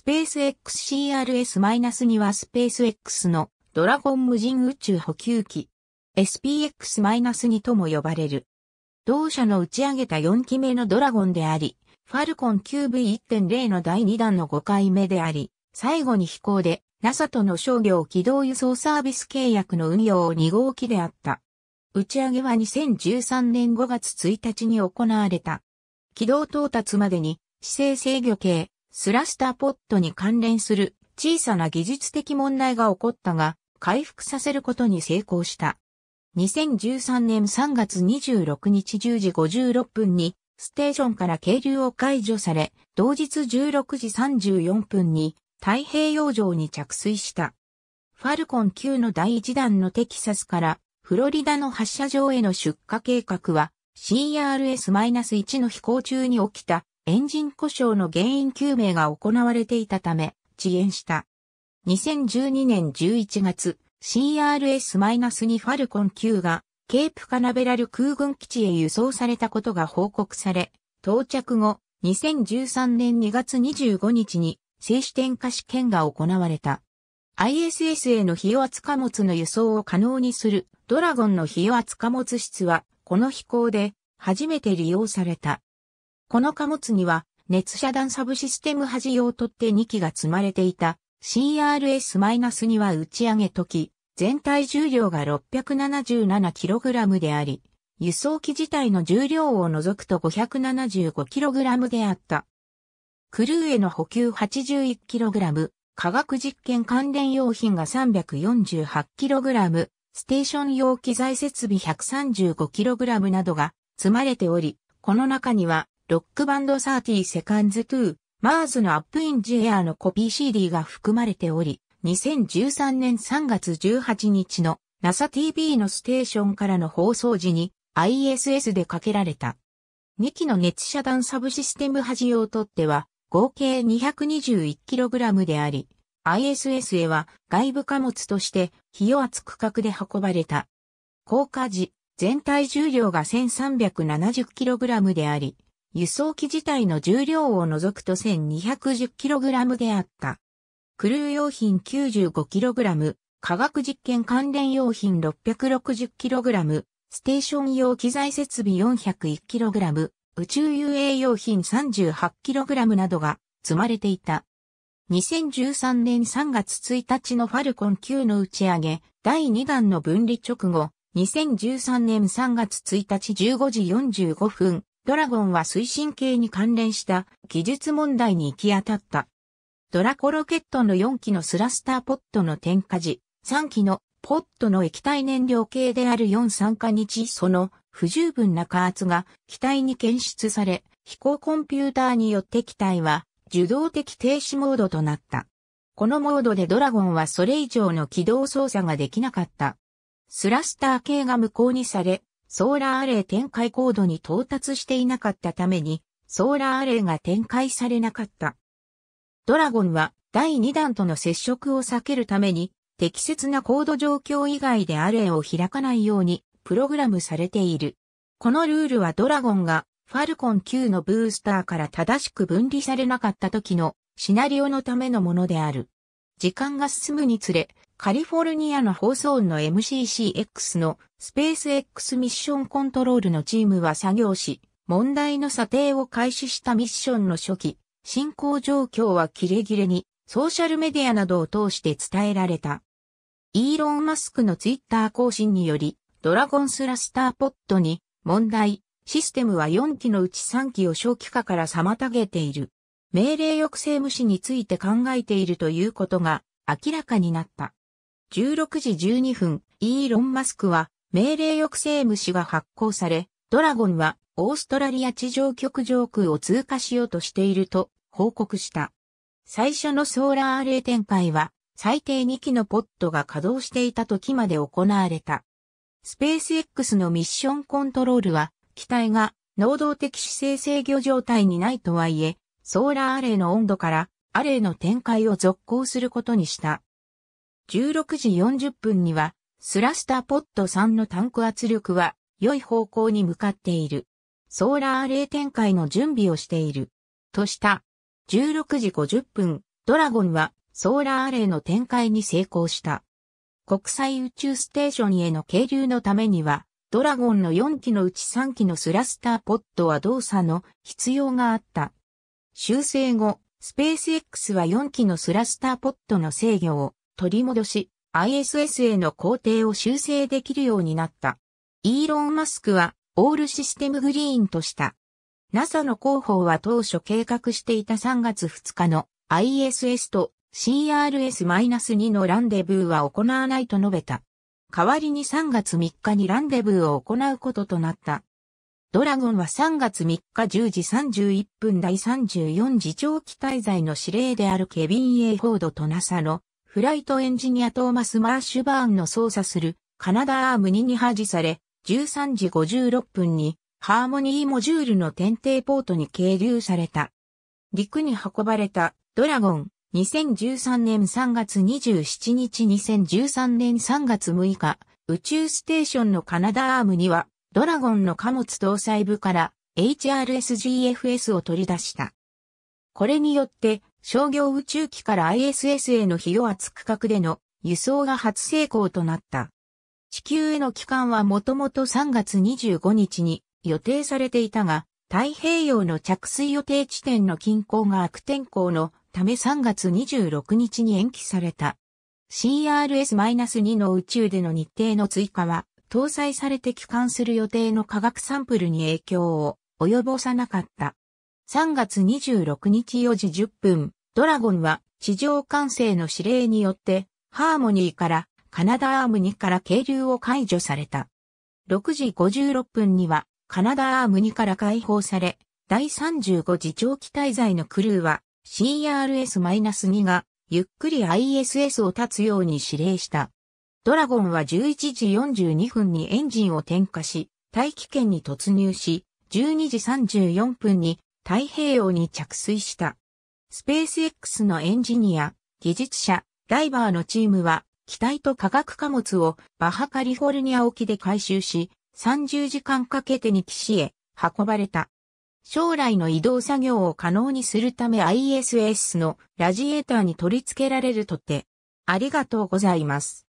スペース XCRS-2 はスペース X のドラゴン無人宇宙補給機 SPX-2 とも呼ばれる。同社の打ち上げた4機目のドラゴンであり、ファルコン QV1.0 の第2弾の5回目であり、最後に飛行で NASA との商業軌道輸送サービス契約の運用を2号機であった。打ち上げは2013年5月1日に行われた。軌道到達までに姿勢制御系、スラスターポットに関連する小さな技術的問題が起こったが、回復させることに成功した。2013年3月26日10時56分に、ステーションから渓流を解除され、同日16時34分に太平洋上に着水した。ファルコン9の第1弾のテキサスからフロリダの発射場への出荷計画は CRS-1 の飛行中に起きたエンジン故障の原因究明が行われていたため、遅延した。2012年11月、CRS-2 ファルコン9が、ケープカナベラル空軍基地へ輸送されたことが報告され、到着後、2013年2月25日に、静止点火試験が行われた。ISS への費用扱物の輸送を可能にするドラゴンの費用扱物室は、この飛行で初めて利用された。この貨物には、熱遮断サブシステム端用取って2機が積まれていた CRS-2 は打ち上げ時、全体重量が 677kg であり、輸送機自体の重量を除くと 575kg であった。クルーへの補給 81kg、科学実験関連用品が 348kg、ステーション用機材設備 135kg などが積まれており、この中にはロックバンド30セカンズ2、マーズのアップインジエアのコピー CD が含まれており、2013年3月18日の NASA TV のステーションからの放送時に ISS でかけられた。2機の熱遮断サブシステム端をとっては合計 221kg であり、ISS へは外部貨物として費用圧区画で運ばれた。降下時、全体重量が 1370kg であり、輸送機自体の重量を除くと 1210kg であった。クルー用品 95kg、科学実験関連用品 660kg、ステーション用機材設備 401kg、宇宙遊泳用品 38kg などが積まれていた。2013年3月1日のファルコン9の打ち上げ、第2弾の分離直後、2013年3月1日15時45分、ドラゴンは推進系に関連した技術問題に行き当たった。ドラコロケットの4機のスラスターポットの点火時、3機のポットの液体燃料系である4酸化日その不十分な加圧が機体に検出され、飛行コンピューターによって機体は受動的停止モードとなった。このモードでドラゴンはそれ以上の軌道操作ができなかった。スラスター系が無効にされ、ソーラーアレイ展開高度に到達していなかったために、ソーラーアレイが展開されなかった。ドラゴンは第2弾との接触を避けるために、適切な高度状況以外でアレイを開かないようにプログラムされている。このルールはドラゴンがファルコン9のブースターから正しく分離されなかった時のシナリオのためのものである。時間が進むにつれ、カリフォルニアの放送の MCCX のスペース X ミッションコントロールのチームは作業し、問題の査定を開始したミッションの初期、進行状況はキレキレにソーシャルメディアなどを通して伝えられた。イーロン・マスクのツイッター更新により、ドラゴンスラスターポットに問題、システムは4機のうち3機を小規化から妨げている。命令抑制無視について考えているということが明らかになった。16時12分、イーロン・マスクは、命令抑制虫が発行され、ドラゴンは、オーストラリア地上局上空を通過しようとしていると報告した。最初のソーラーアレイ展開は最低2機のポットが稼働していた時まで行われた。スペース X のミッションコントロールは機体が能動的姿勢制御状態にないとはいえ、ソーラーアレイの温度からアレイの展開を続行することにした。16時40分には、スラスターポット3のタンク圧力は良い方向に向かっている。ソーラーイ展開の準備をしている。とした。16時50分、ドラゴンはソーラーレイの展開に成功した。国際宇宙ステーションへの係留のためには、ドラゴンの4機のうち3機のスラスターポットは動作の必要があった。修正後、スペース X は4機のスラスターポットの制御を取り戻し、ISS への工程を修正できるようになった。イーロン・マスクは、オールシステムグリーンとした。NASA の広報は当初計画していた3月2日の ISS と CRS-2 のランデブーは行わないと述べた。代わりに3月3日にランデブーを行うこととなった。ドラゴンは3月3日10時31分第34次長期滞在の指令であるケビン・エイ・フォードと NASA のフライトエンジニアトーマス・マーシュバーンの操作するカナダアーム2に破事され、13時56分にハーモニーモジュールの点定ポートに係留された。陸に運ばれたドラゴン2013年3月27日2013年3月6日宇宙ステーションのカナダアームにはドラゴンの貨物搭載部から HRSGFS を取り出した。これによって商業宇宙機から ISS への費用圧区画での輸送が初成功となった。地球への帰還はもともと3月25日に予定されていたが、太平洋の着水予定地点の近郊が悪天候のため3月26日に延期された。CRS-2 の宇宙での日程の追加は、搭載されて帰還する予定の科学サンプルに影響を及ぼさなかった。3月26日4時10分、ドラゴンは地上管制の指令によって、ハーモニーからカナダアーム2から渓流を解除された。6時56分にはカナダアーム2から解放され、第35次長期滞在のクルーは CRS-2 がゆっくり ISS を立つように指令した。ドラゴンは11時42分にエンジンを点火し、大気圏に突入し、12時34分に太平洋に着水した。スペース X のエンジニア、技術者、ダイバーのチームは、機体と化学貨物をバハカリフォルニア沖で回収し、30時間かけてに岸へ運ばれた。将来の移動作業を可能にするため ISS のラジエーターに取り付けられるとて、ありがとうございます。